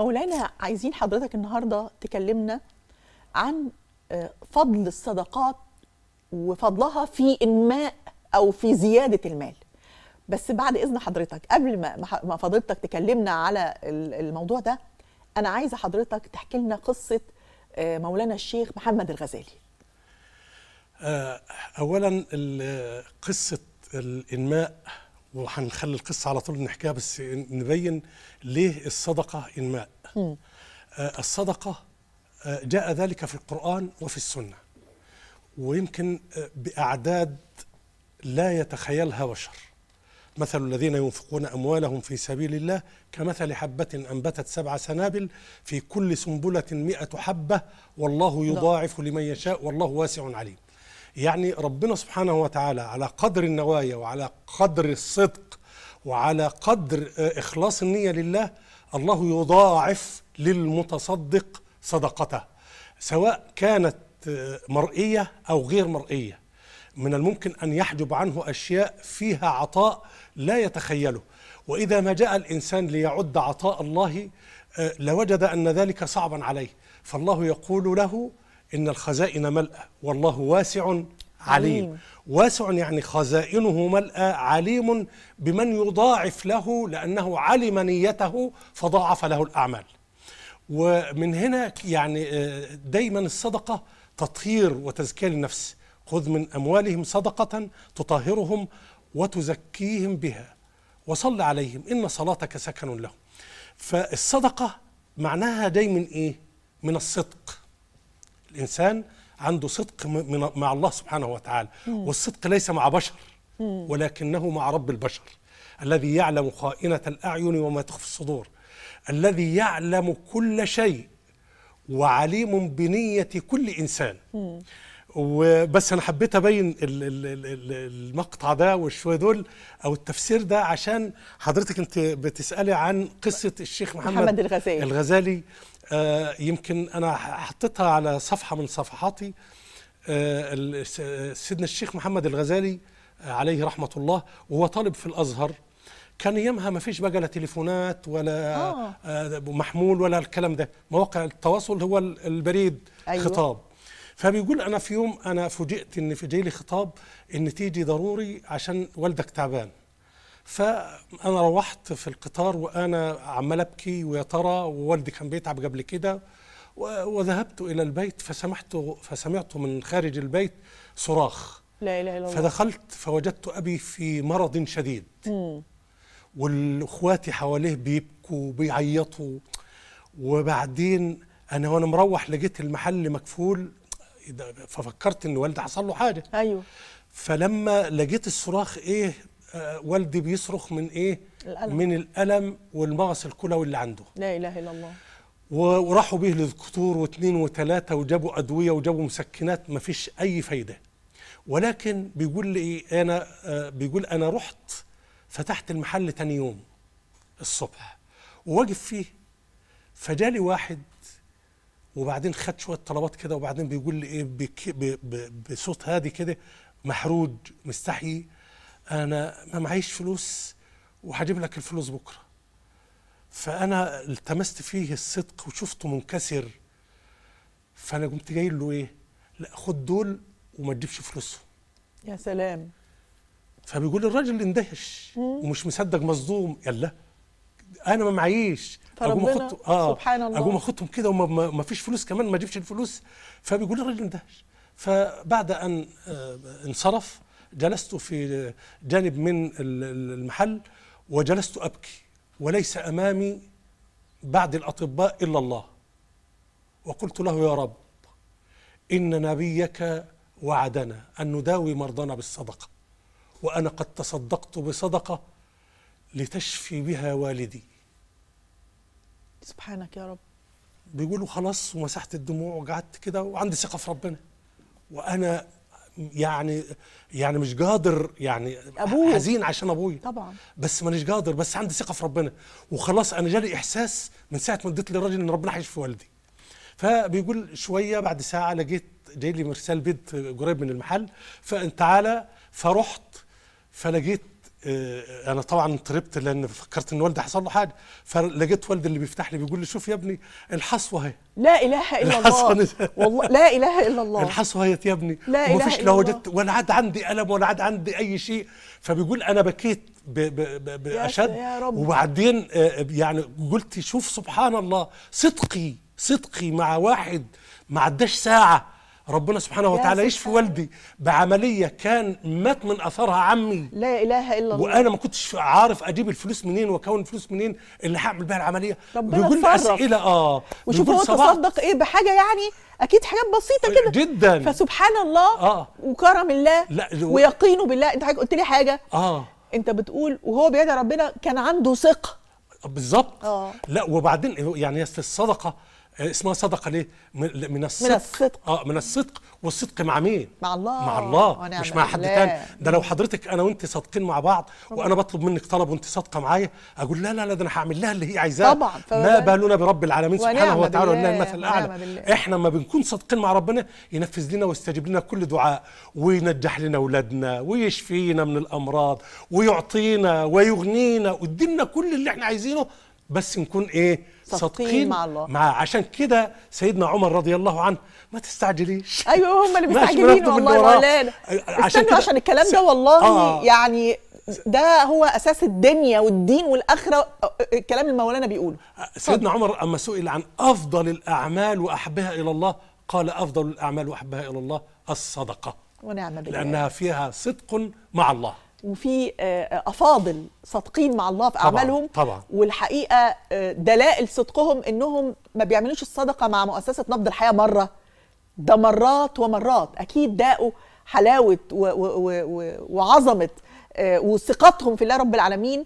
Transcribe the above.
مولانا عايزين حضرتك النهارده تكلمنا عن آه، فضل الصدقات وفضلها في انماء او في زياده المال بس بعد اذن حضرتك قبل ما ما فضلتك تكلمنا على الموضوع ده انا عايزه حضرتك تحكي لنا قصه آه، مولانا الشيخ محمد الغزالي آه، اولا قصه الانماء وهنخلي القصه على طول نحكيها بس نبين ليه الصدقه انماء آه الصدقه آه جاء ذلك في القران وفي السنه ويمكن آه باعداد لا يتخيلها بشر مثل الذين ينفقون اموالهم في سبيل الله كمثل حبه انبتت سبع سنابل في كل سنبله مئة حبه والله نعم. يضاعف لمن يشاء والله واسع عليم يعني ربنا سبحانه وتعالى على قدر النوايا وعلى قدر الصدق وعلى قدر آه، إخلاص النية لله الله يضاعف للمتصدق صدقته سواء كانت آه، مرئية أو غير مرئية من الممكن أن يحجب عنه أشياء فيها عطاء لا يتخيله وإذا ما جاء الإنسان ليعد عطاء الله آه، لوجد أن ذلك صعبا عليه فالله يقول له إن الخزائن ملأة والله واسع عليم, عليم. واسع يعني خزائنه ملأى عليم بمن يضاعف له لأنه علم نيته فضاعف له الأعمال ومن هنا يعني آه، دايما الصدقة تطهير وتزكية للنفس خذ من أموالهم صدقة تطهرهم وتزكيهم بها وصل عليهم إن صلاتك سكن لهم فالصدقة معناها دايما إيه من الصدق الإنسان عنده صدق مع الله سبحانه وتعالى والصدق ليس مع بشر ولكنه مع رب البشر الذي يعلم خائنة الأعين وما تخفي الصدور الذي يعلم كل شيء وعليم بنية كل إنسان مم. وبس انا حبيت ابين المقطع ده والشويه دول او التفسير ده عشان حضرتك انت بتسالي عن قصه الشيخ محمد, محمد الغزالي الغزالي آه يمكن انا حطيتها على صفحه من صفحاتي آه سيدنا الشيخ محمد الغزالي آه، عليه رحمه الله وهو طالب في الازهر كان ايامها ما فيش بقى لا تليفونات ولا آه. آه، محمول ولا الكلام ده مواقع التواصل هو البريد أيوة. خطاب فبيقول انا في يوم انا فوجئت ان في جيلي خطاب ان تيجي ضروري عشان والدك تعبان فانا روحت في القطار وانا عمال ابكي ويا ترى ووالدي كان بيتعب قبل كده وذهبت الى البيت فسمعت فسمعت من خارج البيت صراخ لا اله الا الله فدخلت فوجدت ابي في مرض شديد والاخواتي حواليه بيبكوا وبيعيطوا وبعدين انا وانا مروح لقيت المحل مكفول ففكرت ان والدي حصل له حاجه ايوه فلما لقيت الصراخ ايه آه والدي بيصرخ من ايه الألم. من الالم والمغص الكلوي اللي عنده لا اله الا الله وراحوا به للدكتور واثنين وثلاثه وجابوا ادويه وجابوا مسكنات ما فيش اي فايده ولكن بيقول لي ايه انا آه بيقول انا رحت فتحت المحل تاني يوم الصبح وواقف فيه فجالي واحد وبعدين خد شويه طلبات كده وبعدين بيقول لي ايه بك ب ب بصوت هادي كده محروج مستحي انا ما معيش فلوس وهجيب لك الفلوس بكره فانا التمست فيه الصدق وشفته منكسر فانا قمت جاي له ايه لا خد دول وما تجيبش فلوسهم يا سلام فبيقول الراجل اندهش ومش مصدق مصدوم يلا انا ما معيش اقوم اخط اه سبحان الله اقوم اخدهم كده وما فيش فلوس كمان ما اجيبش الفلوس فبيقول لي الراجل اندهش فبعد ان آه، انصرف جلست في جانب من المحل وجلست ابكي وليس امامي بعد الاطباء الا الله وقلت له يا رب ان نبيك وعدنا ان نداوي مرضانا بالصدقه وانا قد تصدقت بصدقه لتشفي بها والدي سبحانك يا رب بيقولوا خلاص ومسحت الدموع وقعدت كده وعندي ثقه في ربنا وانا يعني يعني مش قادر يعني أبوه. حزين عشان ابويا طبعا بس مانيش قادر بس عندي ثقه في ربنا وخلاص انا جالي احساس من ساعه ما اديت للراجل ان ربنا هيشفي والدي فبيقول شويه بعد ساعه لقيت جاي لي مرسال بيت قريب من المحل فان تعالى فرحت فلقيت آه، انا طبعا اضطربت لان فكرت ان والدي حصل له حاجه فلقيت والدي اللي بيفتح لي بيقول لي شوف يا ابني الحصوه اهي لا اله الا الله والله لا اله الا الله الحصوه اهي يا ابني لا اله الا لا وجدت ولا عاد عندي الم ولا عاد عندي اي شيء فبيقول انا بكيت باشد وبعدين آه، آه، يعني قلت شوف سبحان الله صدقي صدقي مع واحد ما عداش ساعه ربنا سبحانه وتعالى يشفي والدي بعمليه كان مات من اثرها عمي لا اله الا الله وانا ما كنتش عارف اجيب الفلوس منين واكون الفلوس منين اللي هعمل بيها العمليه ربنا بيقول اسئله اه وشوف هو تصدق ايه بحاجه يعني اكيد حاجات بسيطه آه، كده جدا فسبحان الله آه. وكرم الله لا ويقينه بالله انت حاجة قلت لي حاجه اه انت بتقول وهو بيدعي ربنا كان عنده ثقه بالظبط آه. لا وبعدين يعني الصدقه آه، اسمها صدقه ليه؟ من, الصدق من الصدق اه من الصدق والصدق مع مين؟ مع الله مع الله مش مع حد تاني ده لو حضرتك انا وانت صادقين مع بعض وانا بطلب منك طلب وانت صادقه معايا اقول لا لا لا ده انا هعمل لها اللي هي عايزاه طبعا ما بالنا برب العالمين سبحانه وتعالى ولله المثل الاعلى احنا لما بنكون صادقين مع ربنا ينفذ لنا ويستجيب لنا كل دعاء وينجح لنا اولادنا ويشفينا من الامراض ويعطينا ويغنينا ويدينا كل اللي احنا عايزينه بس نكون ايه صادقين مع الله مع عشان كده سيدنا عمر رضي الله عنه ما تستعجليش ايوه هم اللي مستعجلين والله يا عشان كده عشان الكلام ده والله آه يعني ده هو اساس الدنيا والدين والاخره الكلام اللي مولانا بيقوله آه، سيدنا عمر اما سئل عن افضل الاعمال واحبها الى الله قال افضل الاعمال واحبها الى الله الصدقه ونعم بالله لانها فيها صدق مع الله وفي آه، آه، افاضل صادقين مع الله في اعمالهم طبعا, طبعا. والحقيقه آه، دلائل صدقهم انهم ما بيعملوش الصدقه مع مؤسسه نبض الحياه مره ده مرات ومرات اكيد داقوا حلاوه وعظمه وثقتهم في الله رب العالمين